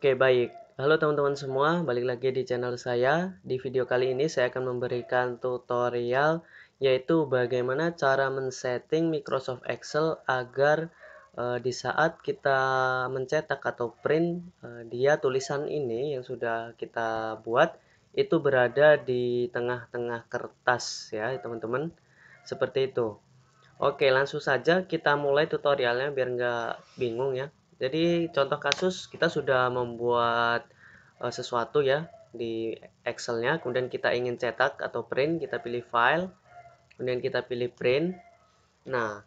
Oke, baik. Halo teman-teman semua, balik lagi di channel saya. Di video kali ini saya akan memberikan tutorial yaitu bagaimana cara men-setting Microsoft Excel agar e, di saat kita mencetak atau print e, dia tulisan ini yang sudah kita buat itu berada di tengah-tengah kertas ya, teman-teman. Seperti itu. Oke, langsung saja kita mulai tutorialnya biar nggak bingung ya. Jadi contoh kasus kita sudah membuat uh, sesuatu ya di Excelnya, kemudian kita ingin cetak atau print, kita pilih file, kemudian kita pilih print. Nah,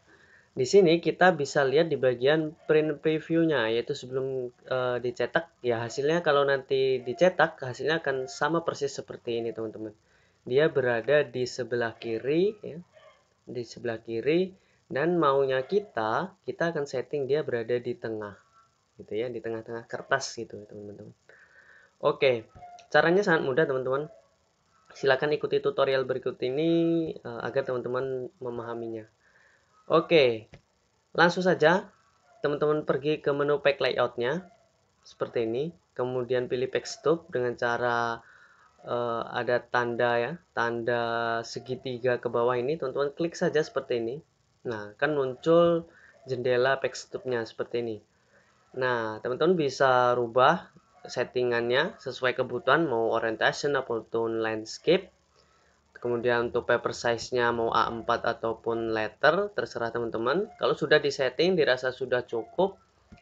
di sini kita bisa lihat di bagian print previewnya, yaitu sebelum e, dicetak, ya hasilnya kalau nanti dicetak, hasilnya akan sama persis seperti ini teman-teman. Dia berada di sebelah kiri, ya, di sebelah kiri, dan maunya kita kita akan setting dia berada di tengah gitu ya di tengah-tengah kertas gitu teman-teman oke caranya sangat mudah teman-teman silakan ikuti tutorial berikut ini uh, agar teman-teman memahaminya oke langsung saja teman-teman pergi ke menu pack layoutnya seperti ini kemudian pilih pack stop dengan cara uh, ada tanda ya tanda segitiga ke bawah ini teman-teman klik saja seperti ini Nah, kan muncul jendela stupnya seperti ini. Nah, teman-teman bisa rubah settingannya sesuai kebutuhan mau orientation ataupun landscape. Kemudian untuk paper size-nya mau A4 ataupun letter, terserah teman-teman. Kalau sudah di setting dirasa sudah cukup,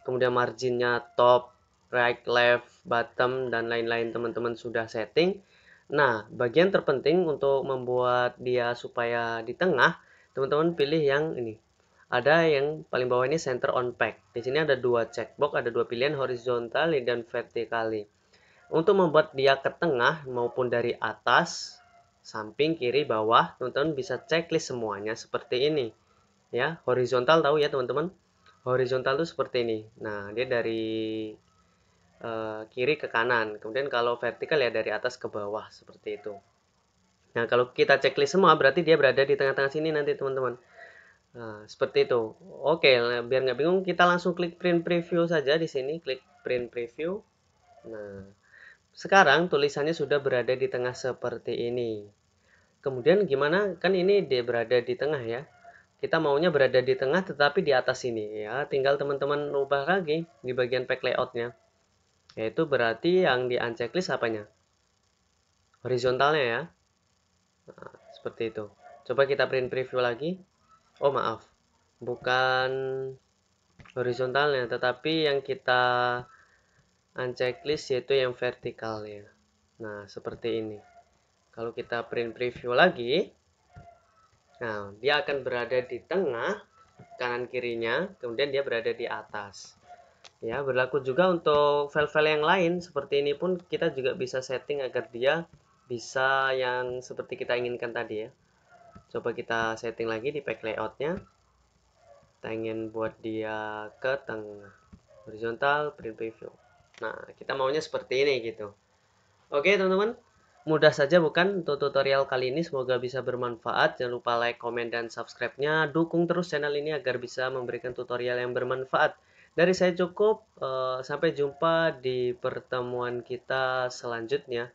kemudian marginnya top, right, left, bottom, dan lain-lain teman-teman sudah setting. Nah, bagian terpenting untuk membuat dia supaya di tengah, teman-teman pilih yang ini ada yang paling bawah ini center on pack. Di sini ada dua checkbox, ada dua pilihan horizontal dan vertikal Untuk membuat dia ke tengah maupun dari atas, samping, kiri, bawah, teman-teman bisa checklist semuanya seperti ini. Ya, horizontal tahu ya teman-teman? Horizontal itu seperti ini. Nah, dia dari uh, kiri ke kanan. Kemudian kalau vertikal ya dari atas ke bawah seperti itu. Nah, kalau kita checklist semua, berarti dia berada di tengah-tengah sini nanti, teman-teman. Nah, seperti itu. Oke, nah, biar nggak bingung, kita langsung klik print preview saja di sini. Klik print preview. Nah, sekarang tulisannya sudah berada di tengah seperti ini. Kemudian gimana? Kan ini dia berada di tengah ya. Kita maunya berada di tengah tetapi di atas ini ya. Tinggal teman-teman ubah lagi di bagian pack layoutnya. Yaitu berarti yang di unchecklist apanya? Horizontalnya ya nah, seperti itu coba kita print preview lagi oh maaf bukan horizontalnya tetapi yang kita unchecklist yaitu yang vertikalnya nah seperti ini kalau kita print preview lagi nah dia akan berada di tengah kanan kirinya kemudian dia berada di atas ya berlaku juga untuk file-file yang lain seperti ini pun kita juga bisa setting agar dia bisa yang seperti kita inginkan tadi ya coba kita setting lagi di pack layoutnya kita ingin buat dia ke tengah horizontal print preview nah kita maunya seperti ini gitu oke teman-teman mudah saja bukan untuk tutorial kali ini semoga bisa bermanfaat jangan lupa like komen dan subscribe nya dukung terus channel ini agar bisa memberikan tutorial yang bermanfaat dari saya cukup eh, sampai jumpa di pertemuan kita selanjutnya